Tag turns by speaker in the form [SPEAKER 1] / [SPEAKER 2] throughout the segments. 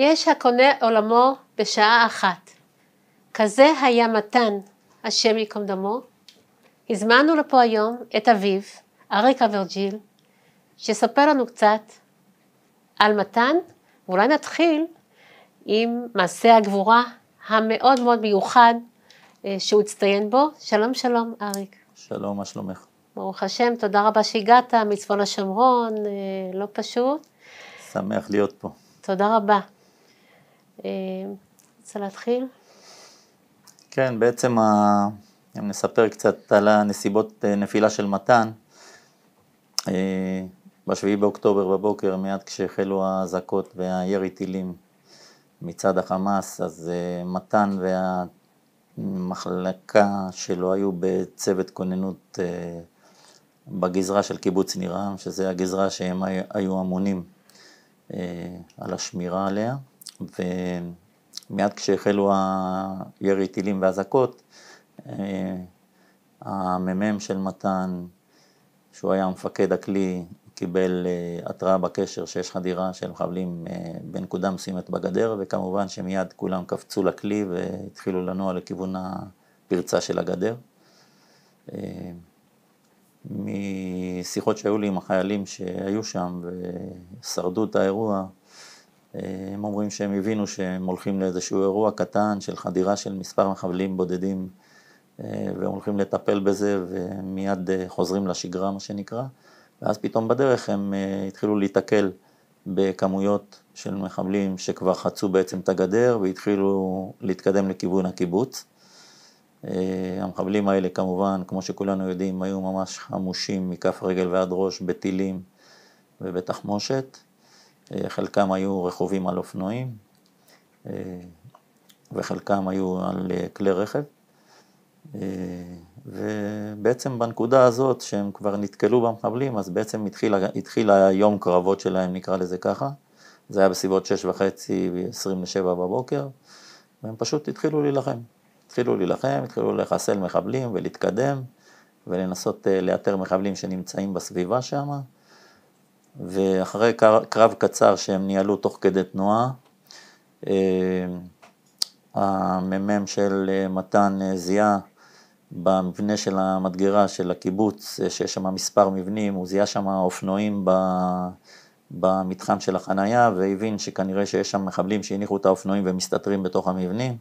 [SPEAKER 1] יש הקונה עולמו בשעה אחת. כזה היה מתן, השם ייקום דמו. הזמנו לפה היום את אביו, אריק אברג'יל, שיספר לנו קצת על מתן, ואולי נתחיל עם מעשה הגבורה המאוד מאוד מיוחד אה, שהוא הצטיין בו. שלום שלום אריק.
[SPEAKER 2] שלום, מה שלומך?
[SPEAKER 1] ברוך השם, תודה רבה שהגעת מצפון השומרון, אה, לא פשוט.
[SPEAKER 2] שמח להיות פה.
[SPEAKER 1] תודה רבה. אה, רוצה להתחיל?
[SPEAKER 2] כן, בעצם ה... אם נספר קצת על הנסיבות אה, נפילה של מתן. אה, ב-7 באוקטובר בבוקר, מיד כשהחלו האזעקות והירי טילים מצד החמאס, אז מתן והמחלקה שלו היו בצוות כוננות בגזרה של קיבוץ נירם, שזה הגזרה שהם היו אמונים על השמירה עליה. ומיד כשהחלו הירי טילים ואזעקות, אה, המ"מ של מתן, שהוא היה מפקד הכלי, קיבל אה, התראה בקשר שיש חדירה של מחבלים אה, בנקודה מסוימת בגדר, וכמובן שמיד כולם קפצו לכלי והתחילו לנוע לכיוון הפרצה של הגדר. משיחות שהיו לי עם החיילים שהיו שם ושרדו את האירוע, הם אומרים שהם הבינו שהם הולכים לאיזשהו אירוע קטן של חדירה של מספר מחבלים בודדים אה, והם הולכים לטפל בזה ומיד אה, חוזרים לשגרה מה שנקרא ואז פתאום בדרך הם אה, התחילו להיתקל בכמויות של מחבלים שכבר חצו בעצם את הגדר והתחילו להתקדם לכיוון הקיבוץ. המחבלים האלה כמובן, כמו שכולנו יודעים, היו ממש חמושים מכף רגל ועד ראש בטילים ובתחמושת. אה, חלקם היו רכובים על אופנועים, אה, וחלקם היו על אה, כלי רכב. ובעצם בנקודה הזאת שהם כבר נתקלו במחבלים, אז בעצם התחיל, התחיל היום קרבות שלהם, נקרא לזה ככה. זה היה בסביבות שש וחצי, ועשרים לשבע בבוקר, והם פשוט התחילו להילחם. התחילו להילחם, התחילו לחסל מחבלים ולהתקדם, ולנסות לאתר מחבלים שנמצאים בסביבה שם. ואחרי קרב קצר שהם ניהלו תוך כדי תנועה, אה, המ"מ של אה, מתן אה, זיהה במבנה של המדגרה של הקיבוץ, שיש שם מספר מבנים, הוא זיהה שם אופנועים ב... במתחם של החנייה והבין שכנראה שיש שם מחבלים שהניחו את האופנועים ומסתתרים בתוך המבנים.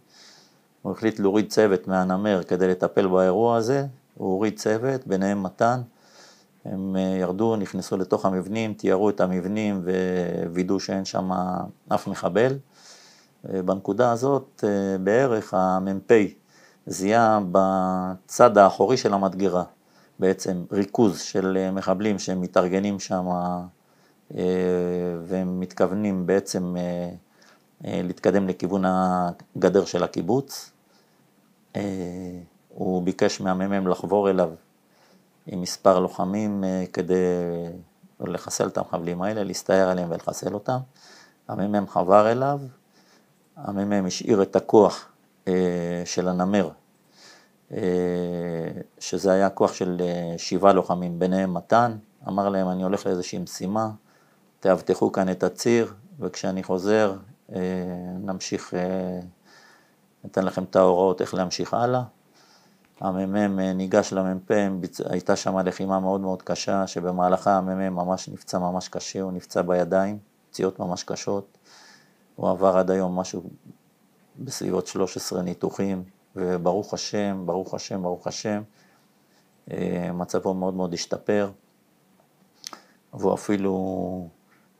[SPEAKER 2] הוא החליט להוריד צוות מהנמר כדי לטפל באירוע הזה, הוא הוריד צוות, ביניהם מתן, הם אה, ירדו, נכנסו לתוך המבנים, תיארו את המבנים ווידאו שאין שם אף מחבל. אה, בנקודה הזאת אה, בערך המ"פ זיהה בצד האחורי של המדגרה בעצם ריכוז של מחבלים שמתארגנים שם והם מתכוונים בעצם להתקדם לכיוון הגדר של הקיבוץ. הוא ביקש מהמ"מ לחבור אליו עם מספר לוחמים אה, כדי לחסל את המחבלים האלה, להסתער עליהם ולחסל אותם. המ"מ חבר אליו, המ"מ השאיר את הכוח אה, של הנמר, אה, שזה היה כוח של שבעה לוחמים, ביניהם מתן, אמר להם אני הולך לאיזושהי משימה, תאבטחו כאן את הציר וכשאני חוזר נמשיך, ניתן לכם את ההוראות איך להמשיך הלאה. המ"מ אה, ניגש למ"פ, הייתה שם לחימה מאוד מאוד קשה, שבמהלכה המ"מ ממש נפצע ממש קשה, הוא נפצע בידיים, פציעות ממש קשות. הוא עבר עד היום משהו בסביבות 13 ניתוחים, וברוך השם, ברוך השם, ברוך השם, אה, מצבו מאוד מאוד השתפר, והוא אפילו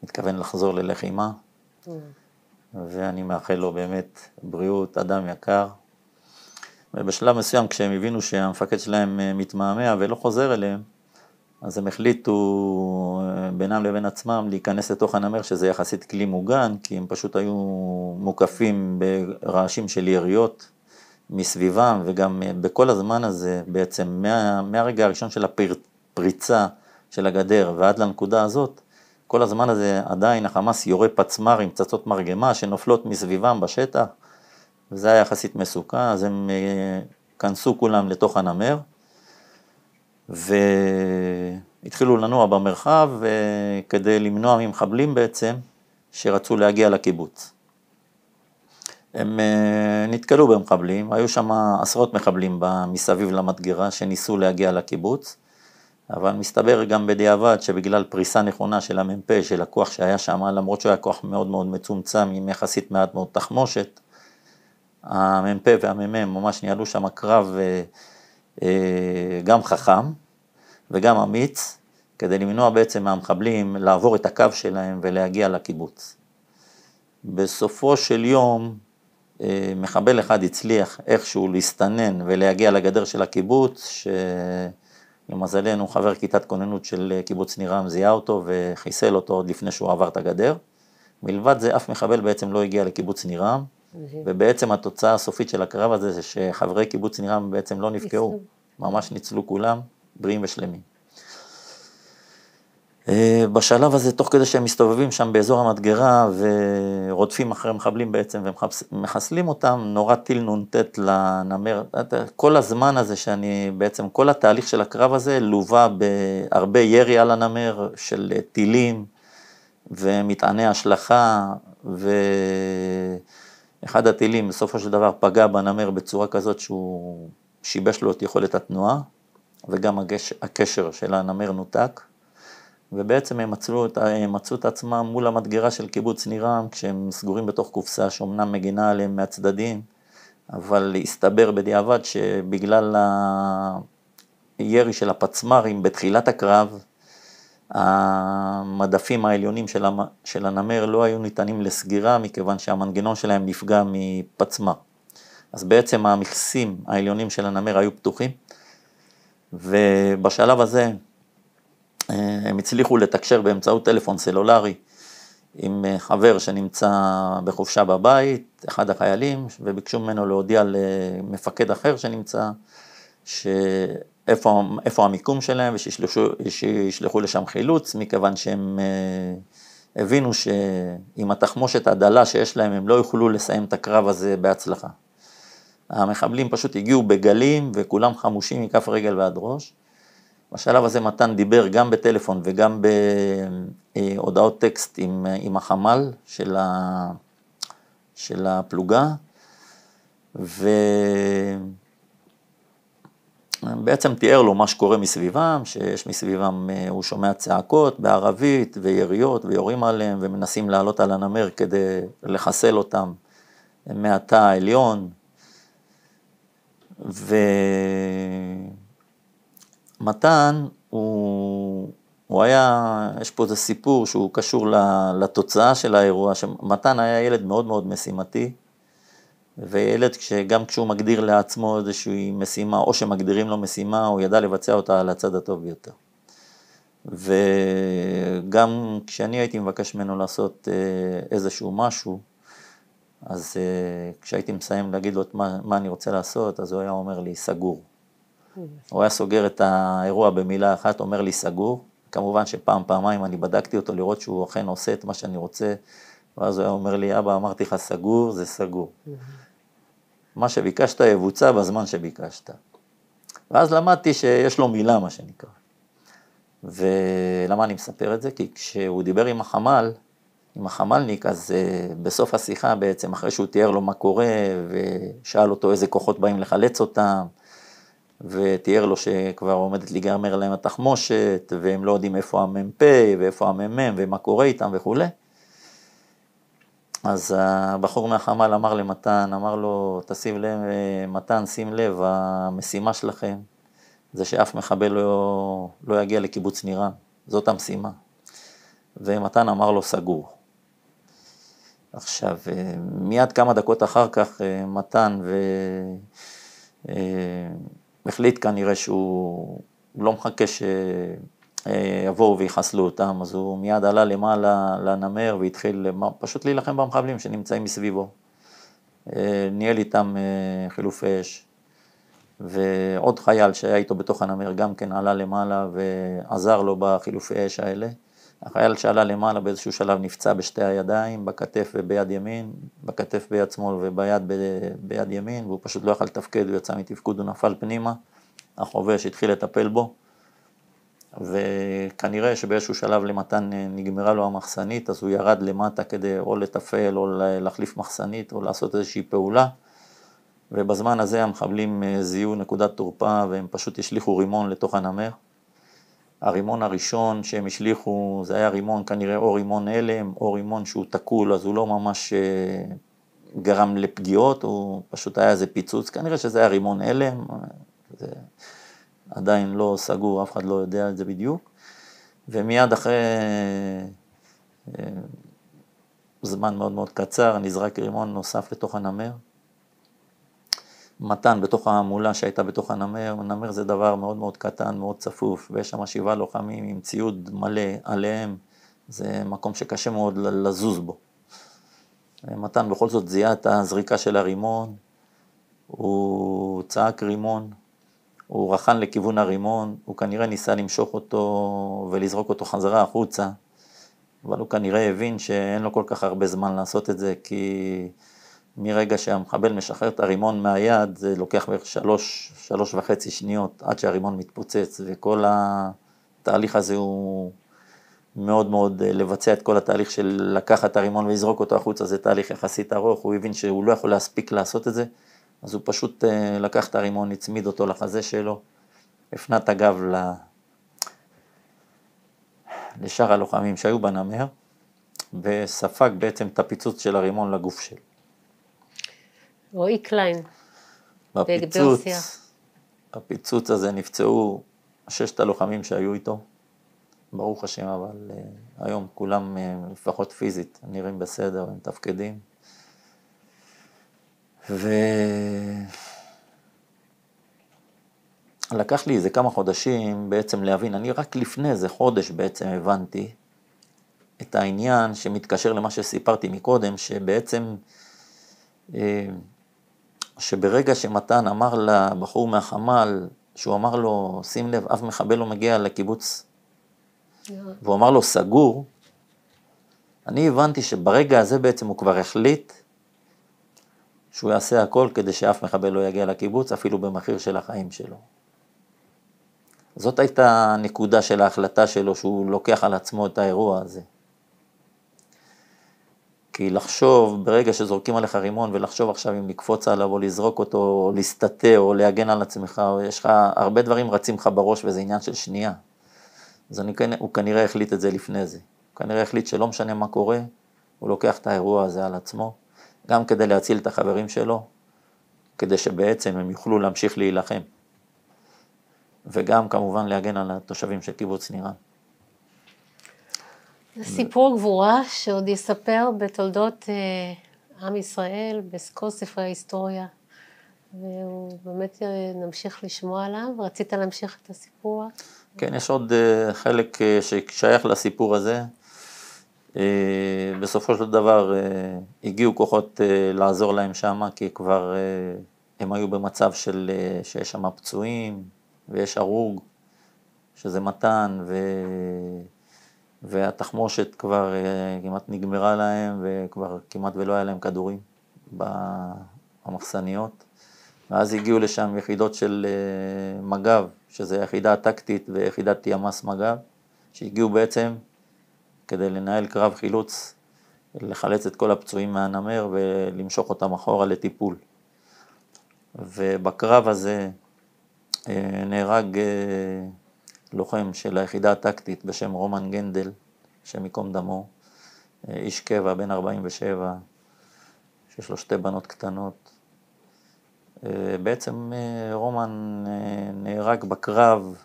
[SPEAKER 2] מתכוון לחזור ללחימה, mm. ואני מאחל לו באמת בריאות, אדם יקר, ובשלב מסוים כשהם הבינו שהמפקד שלהם אה, מתמהמה ולא חוזר אליהם, אז הם החליטו אה, בינם לבין עצמם להיכנס לתוך הנמר שזה יחסית כלי מוגן, כי הם פשוט היו מוקפים ברעשים של יריות מסביבם, וגם אה, בכל הזמן הזה בעצם, מה, מהרגע הראשון של הפריצה של הגדר ועד לנקודה הזאת, כל הזמן הזה עדיין החמאס יורה פצמ"רים, פצצות מרגמה שנופלות מסביבם בשטח. וזה היה יחסית מסוכה, אז הם אה, כנסו כולם לתוך הנמר, והתחילו לנוע במרחב אה, כדי למנוע ממחבלים בעצם שרצו להגיע לקיבוץ. הם אה, נתקלו במחבלים, היו שם עשרות מחבלים מסביב למדגרה שניסו להגיע לקיבוץ, אבל מסתבר גם בדיעבד שבגלל פריסה נכונה של המ"פ, של הכוח שהיה שם, למרות שהוא היה כוח מאוד מאוד מצומצם עם יחסית מעט מאוד תחמושת, המ"פ והמ"מ ממש ניהלו שם קרב אה, אה, גם חכם וגם אמיץ, כדי למנוע בעצם מהמחבלים לעבור את הקו שלהם ולהגיע לקיבוץ. בסופו של יום, אה, מחבל אחד הצליח איכשהו להסתנן ולהגיע לגדר של הקיבוץ, שלמזלנו חבר כיתת כוננות של קיבוץ נירם זיהה אותו וחיסל אותו עוד לפני שהוא עבר את הגדר. מלבד זה אף מחבל בעצם לא הגיע לקיבוץ נירם. ובעצם התוצאה הסופית של הקרב הזה זה שחברי קיבוץ נירם בעצם לא נפגעו, ממש ניצלו כולם, בריאים ושלמים. אה, בשלב הזה, תוך כדי שהם מסתובבים שם באזור המדגרה ורודפים אחרי מחבלים בעצם ומחסלים אותם, נורא טיל נ"ט לנמר. כל הזמן הזה שאני בעצם, כל התהליך של הקרב הזה לווה בהרבה ירי על הנמר של טילים ומטעני השלכה ו... אחד הטילים בסופו של דבר פגע בנמר בצורה כזאת שהוא שיבש לו את יכולת התנועה, וגם הגש, הקשר של הנמר נותק, ובעצם הם מצאו, הם מצאו את עצמם מול המדגרה של קיבוץ נירם, כשהם סגורים בתוך קופסה שאומנם מגינה עליהם מהצדדים, אבל הסתבר בדיעבד שבגלל הירי של הפצמ"רים בתחילת הקרב, המדפים העליונים של, המ... של הנמר לא היו ניתנים לסגירה מכיוון שהמנגנון שלהם נפגע מפצמ"ר. אז בעצם המכסים העליונים של הנמר היו פתוחים, ובשלב הזה אה, הם הצליחו לתקשר באמצעות טלפון סלולרי עם אה, חבר שנמצא בחופשה בבית, אחד החיילים, וביקשו ממנו להודיע למפקד אחר שנמצא, ש... איפה, איפה המיקום שלהם ושישלחו לשם חילוץ, מכיוון שהם אה, הבינו שעם התחמושת הדלה שיש להם, הם לא יוכלו לסיים את הקרב הזה בהצלחה. המחבלים פשוט הגיעו בגלים וכולם חמושים מכף רגל ועד ראש. בשלב הזה מתן דיבר גם בטלפון וגם בהודעות אה, טקסט עם, אה, עם החמ"ל של, ה, של הפלוגה, ו... בעצם תיאר לו מה שקורה מסביבם, שיש מסביבם, אה, הוא שומע צעקות בערבית ויריות ויורים עליהם ומנסים לעלות על הנמר כדי לחסל אותם מהתא העליון. ומתן הוא, הוא היה, יש פה איזה סיפור שהוא קשור לתוצאה של האירוע, שמתן היה ילד מאוד מאוד משימתי. וילד, שגם כשהוא מגדיר לעצמו איזושהי משימה, או שמגדירים לו משימה, הוא ידע לבצע אותה על הצד הטוב ביותר. וגם כשאני הייתי מבקש ממנו לעשות אה, איזשהו משהו, אז אה, כשהייתי מסיים להגיד לו את מה, מה אני רוצה לעשות, אז הוא היה אומר לי, סגור. הוא היה סוגר את האירוע במילה אחת, אומר לי, סגור. כמובן שפעם, פעמיים אני בדקתי אותו לראות שהוא אכן עושה את מה שאני רוצה, ואז הוא היה אומר לי, אבא, אמרתי לך, סגור, זה סגור. מה שביקשת יבוצע בזמן שביקשת. ואז למדתי שיש לו מילה, מה שנקרא. ולמה אני מספר את זה? כי כשהוא דיבר עם החמ"ל, עם החמ"לניק, אז אה, בסוף השיחה בעצם, אחרי שהוא תיאר לו מה קורה, ושאל אותו איזה כוחות באים לחלץ אותם, ותיאר לו שכבר עומדת להיגמר להם התחמושת, והם לא יודעים איפה המ"פ, ואיפה המ"מ, ומה קורה איתם וכולי. אז הבחור מהחמ"ל אמר למתן, אמר לו, תשים לב, מתן, שים לב, המשימה שלכם זה שאף מחבל לא, לא יגיע לקיבוץ נירן, זאת המשימה. ומתן אמר לו, סגור. עכשיו, אה, מיד כמה דקות אחר כך אה, מתן ו... אה, החליט כנראה שהוא לא מחכה ש... אה, יבואו ויחסלו אותם, אז הוא מיד עלה למעלה לנמר והתחיל פשוט להילחם במחבלים שנמצאים מסביבו. אה, ניהל איתם אה, חילופי אש, ועוד חייל שהיה איתו בתוך הנמר גם כן עלה למעלה ועזר לו בחילופי אש האלה. החייל שעלה למעלה באיזשהו שלב נפצע בשתי הידיים, בכתף וביד ימין, בכתף ביד שמאל וביד ב, ביד ימין, והוא פשוט לא יכל לתפקד, הוא יצא מתפקוד, הוא נפל פנימה. החובש התחיל לטפל בו. וכנראה שבאיזשהו שלב למתן אה, נגמרה לו המחסנית, אז הוא ירד למטה כדי או לתפעל או להחליף מחסנית או לעשות איזושהי פעולה. ובזמן הזה המחבלים אה, זיהו נקודת תורפה והם פשוט השליכו רימון לתוך הנמר. הרימון הראשון שהם השליכו זה היה רימון כנראה או רימון הלם או רימון שהוא תקול אז הוא לא ממש אה, גרם לפגיעות, הוא פשוט היה איזה פיצוץ, כנראה שזה היה רימון הלם, זה עדיין לא סגור, אף אחד לא יודע את זה בדיוק, ומיד אחרי אה, זמן מאוד מאוד קצר נזרק רימון נוסף לתוך הנמר. מתן בתוך ההמולה שהייתה בתוך הנמר, הנמר זה דבר מאוד מאוד קטן, מאוד צפוף, ויש שם שבעה לוחמים עם ציוד מלא עליהם, זה מקום שקשה מאוד לזוז בו. מתן בכל זאת זיהה את הזריקה של הרימון, הוא צעק רימון, הוא רחן לכיוון הרימון, הוא כנראה ניסה למשוך אותו ולזרוק אותו חזרה החוצה, אבל הוא כנראה הבין שאין לו כל כך הרבה זמן לעשות את זה, כי מרגע שהמחבל משחרר את הרימון מהיד, זה לוקח בערך שלוש, שלוש וחצי שניות עד שהרימון מתפוצץ, וכל התהליך הזה הוא מאוד מאוד אה, לבצע את כל התהליך של לקחת את הרימון ולזרוק אותו החוצה, זה תהליך יחסית ארוך, הוא הבין שהוא לא יכול להספיק לעשות את זה. אז הוא פשוט אה, לקח את הרימון, הצמיד אותו לחזה שלו, הפנה את הגב ל... לשאר הלוחמים שהיו בנמר, וספג בעצם את הפיצוץ של הרימון לגוף שלו.
[SPEAKER 1] רועי קליין,
[SPEAKER 2] בפיצוץ, הפיצוץ הזה נפצעו ששת הלוחמים שהיו איתו, ברוך השם, אבל אה, היום כולם, אה, לפחות פיזית, נראים בסדר, הם מתפקדים. ו... לקח לי איזה כמה חודשים בעצם להבין, אני רק לפני איזה חודש בעצם הבנתי את העניין שמתקשר למה שסיפרתי מקודם, שבעצם, אה, שברגע שמתן אמר לבחור מהחמ"ל, שהוא אמר לו, שים לב, אף מחבל לא מגיע לקיבוץ, והוא אמר לו, סגור, אני הבנתי שברגע הזה בעצם הוא כבר החליט שהוא יעשה הכל כדי שאף מחבל לא יגיע לקיבוץ, אפילו במחיר של החיים שלו. זאת הייתה הנקודה של ההחלטה שלו, שהוא לוקח על עצמו את האירוע הזה. כי לחשוב, ברגע שזורקים עליך רימון, ולחשוב עכשיו אם לקפוץ עליו, או לזרוק אותו, או להסתתה, או להגן על עצמך, או יש לך, הרבה דברים רצים לך בראש, וזה עניין של שנייה. אז אני, כן, הוא כנראה החליט את זה לפני זה. הוא כנראה החליט שלא משנה מה קורה, הוא לוקח את האירוע הזה על עצמו, גם כדי להציל את החברים שלו, כדי שבעצם הם יוכלו להמשיך להילחם. וגם כמובן להגן על התושבים של קיבוץ נירן.
[SPEAKER 1] זה סיפור גבורה שעוד יספר בתולדות אה, עם ישראל, בכל ספרי ההיסטוריה. והוא באמת אה, נמשיך לשמוע עליו. רצית להמשיך את הסיפור?
[SPEAKER 2] כן, יש עוד אה, חלק אה, ששייך לסיפור הזה, אה, בסופו של דבר אה, הגיעו כוחות אה, לעזור להם שם, כי כבר הם היו במצב של, שיש שם פצועים ויש הרוג, שזה מתן, ו... והתחמושת כבר כמעט נגמרה להם, וכבר כמעט ולא היה להם כדורים במחסניות. ואז הגיעו לשם יחידות של מג"ב, שזה היחידה הטקטית ויחידת ימ"ס מג"ב, שהגיעו בעצם כדי לנהל קרב חילוץ, לחלץ את כל הפצועים מהנמר ולמשוך אותם אחורה לטיפול. ובקרב הזה אה, נהרג אה, לוחם של היחידה הטקטית בשם רומן גנדל, השם ייקום דמו, אה, איש קבע בן 47, שיש לו שתי בנות קטנות. בעצם רומן נהרג בקרב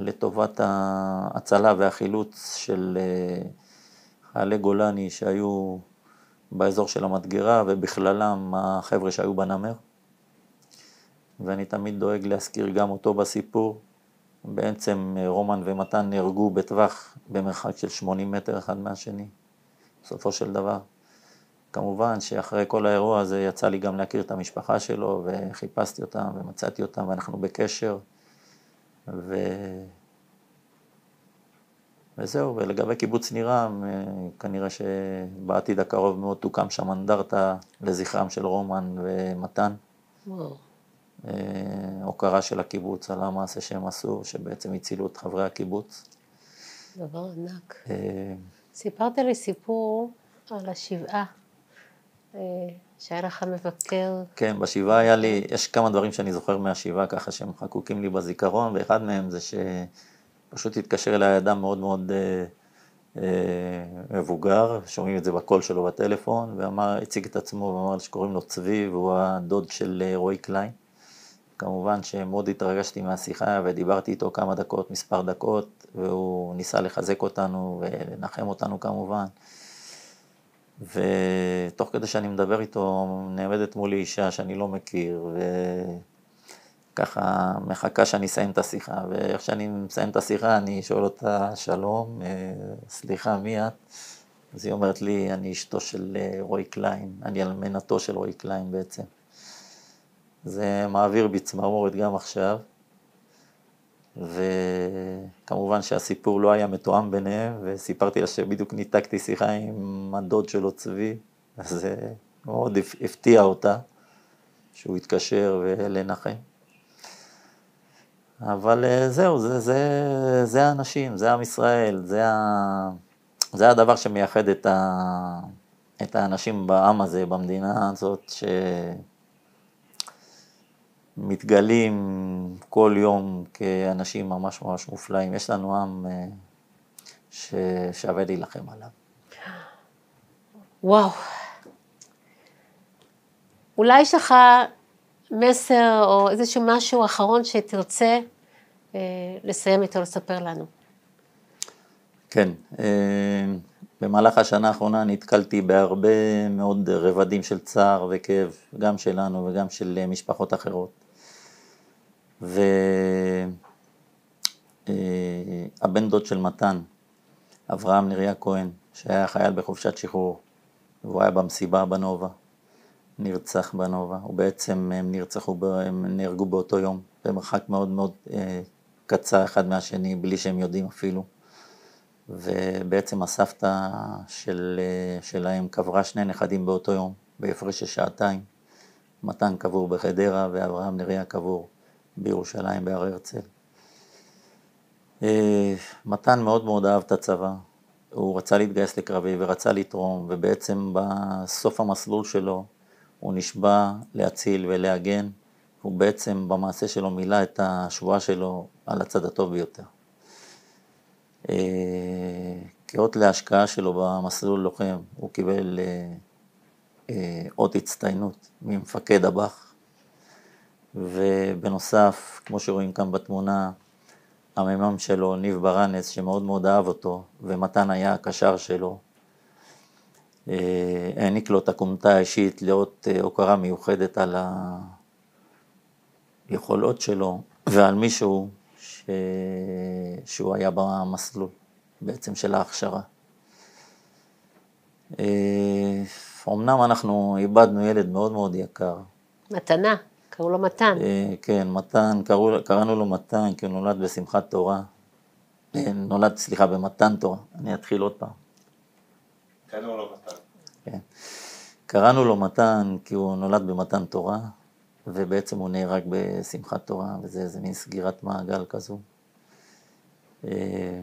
[SPEAKER 2] לטובת ההצלה והחילוץ של אה, חיילי גולני שהיו באזור של המדגרה, ובכללם החבר'ה שהיו בנמר. ואני תמיד דואג להזכיר גם אותו בסיפור. בעצם אה, רומן ומתן נהרגו בטווח במרחק של 80 מטר אחד מהשני, בסופו של דבר. כמובן שאחרי כל האירוע הזה יצא לי גם להכיר את המשפחה שלו, וחיפשתי אותם ומצאתי אותם, ואנחנו בקשר. ו... וזהו, ולגבי קיבוץ נירם, אה, כנראה שבעתיד הקרוב מאוד תוקם שם אנדרטה לזכרם של רומן ומתן. וואו. אה, הוקרה של הקיבוץ על המעשה שהם עשו, שבעצם הצילו את חברי הקיבוץ.
[SPEAKER 1] דבר ענק. אה, סיפרת לי סיפור על השבעה שהיה לך מבקר.
[SPEAKER 2] כן, בשבעה היה לי, יש כמה דברים שאני זוכר מהשבעה ככה שהם חקוקים לי בזיכרון, ואחד מהם זה שפשוט התקשר אליי אדם מאוד מאוד אה, אה, מבוגר, שומעים את זה בקול שלו בטלפון, ואמר, הציג את עצמו ואמר שקוראים לו צבי, והוא הדוד של אה, רועי קליין. כמובן שמאוד התרגשתי מהשיחה ודיברתי איתו כמה דקות, מספר דקות, והוא ניסה לחזק אותנו ולנחם אותנו כמובן. ותוך כדי שאני מדבר איתו, נעמדת מולי אישה שאני לא מכיר, וככה מחכה שאני אסיים את השיחה, ואיך שאני מסיים את השיחה, אני שואל אותה, שלום, אה, סליחה, מי את? אז היא אומרת לי, אני אשתו של אה, רועי קליין, אני אלמנתו של רועי קליין בעצם. זה מעביר בי צמרמורת גם עכשיו. וכמובן שהסיפור לא היה מתואם ביניהם, וסיפרתי לה שבדיוק ניתקתי שיחה עם הדוד שלו צבי, אז זה אה, מאוד הפתיע אותה שהוא התקשר לנחם. אבל אה, זהו, זה, זה, זה האנשים, זה עם ישראל, זה, ה, זה הדבר שמייחד את, ה, את האנשים בעם הזה, במדינה הזאת, ש... מתגלים כל יום כאנשים ממש ממש מופלאים. יש לנו עם אה, ששווה להילחם עליו.
[SPEAKER 1] וואו. אולי יש לך מסר או איזשהו משהו אחרון שתרצה אה, לסיים איתו, לספר לנו.
[SPEAKER 2] כן, אה, במהלך השנה האחרונה נתקלתי בהרבה מאוד רבדים של צער וכאב, גם שלנו וגם של אה, משפחות אחרות. והבן אה, דוד של מתן, אברהם נריה כהן, שהיה חייל בחופשת שחרור, והוא היה במסיבה בנובה, נרצח בנובה, ובעצם הם נרצחו, הם נהרגו באותו יום, במרחק מאוד מאוד אה, קצר אחד מהשני, בלי שהם יודעים אפילו. ובעצם הסבתא של, אה, שלהם קברה שני נכדים באותו יום, בהפרש של שעתיים. מתן קבור בחדרה ואברהם נריה קבור בירושלים, בהר הרצל. אה, מתן מאוד מאוד אהב את הצבא, הוא רצה להתגייס לקרבי ורצה לתרום, ובעצם בסוף המסלול שלו הוא נשבע להציל ולהגן, הוא בעצם במעשה שלו מילא את השבועה שלו על הצד הטוב ביותר. אה, כאות להשקעה שלו במסלול לוחם, הוא קיבל אה, אות הצטיינות ממפקד הבח, ובנוסף, כמו שרואים כאן בתמונה, הממ"מ שלו, ניב ברנס, שמאוד מאוד אהב אותו, ומתן היה הקשר שלו, אה, העניק לו את הכומתה האישית לאות אה, הוקרה מיוחדת על היכולות שלו ועל מישהו ש... שהוא היה במסלול בעצם של ההכשרה. אה, אמנם אנחנו איבדנו ילד מאוד מאוד יקר. מתנה. קראו לו מתן. אה, כן, מתן, קראו, קראנו לו מתן, כי הוא נולד בשמחת תורה. אה, נולד, סליחה, במתן תורה. אני אתחיל עוד פעם. קראנו לו מתן. כן. קראנו לו מתן כי הוא נולד במתן תורה, ובעצם הוא נהרג בשמחת תורה, וזה איזה מין סגירת מעגל כזו. אה,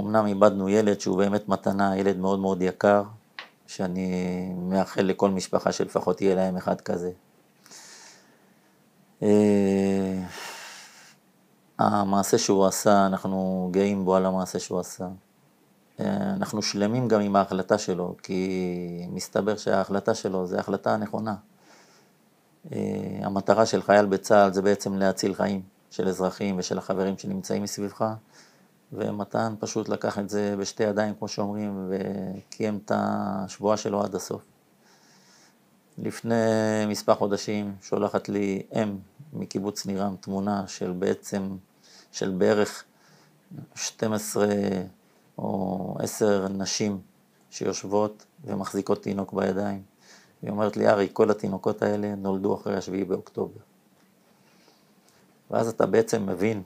[SPEAKER 2] אמנם איבדנו ילד שהוא באמת מתנה, ילד מאוד מאוד יקר, שאני מאחל לכל משפחה שלפחות יהיה להם אחד כזה. אה, המעשה שהוא עשה, אנחנו גאים בו על המעשה שהוא עשה. אה, אנחנו שלמים גם עם ההחלטה שלו, כי מסתבר שההחלטה שלו זו ההחלטה הנכונה. אה, המטרה של חייל בצה"ל זה בעצם להציל חיים של אזרחים ושל החברים שנמצאים מסביבך, ומתן פשוט לקח את זה בשתי ידיים, כמו שאומרים, וקיים את השבועה שלו עד הסוף. לפני מספר חודשים שולחת לי אם מקיבוץ נירם תמונה של בעצם, של בערך 12 או 10 נשים שיושבות ומחזיקות תינוק בידיים. היא אומרת לי, ארי, כל התינוקות האלה נולדו אחרי השביעי באוקטובר. ואז אתה בעצם מבין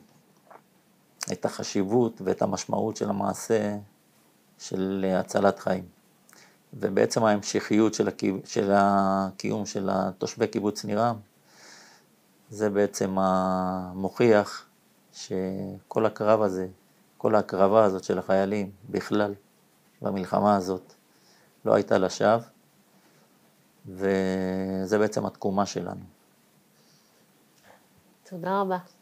[SPEAKER 2] את החשיבות ואת המשמעות של המעשה של הצלת חיים. ובעצם ההמשכיות של, הקי... של הקיום של תושבי קיבוץ נירם, זה בעצם המוכיח שכל הקרב הזה, כל ההקרבה הזאת של החיילים בכלל, במלחמה הזאת, לא הייתה לשווא, וזה בעצם התקומה שלנו.
[SPEAKER 1] תודה רבה.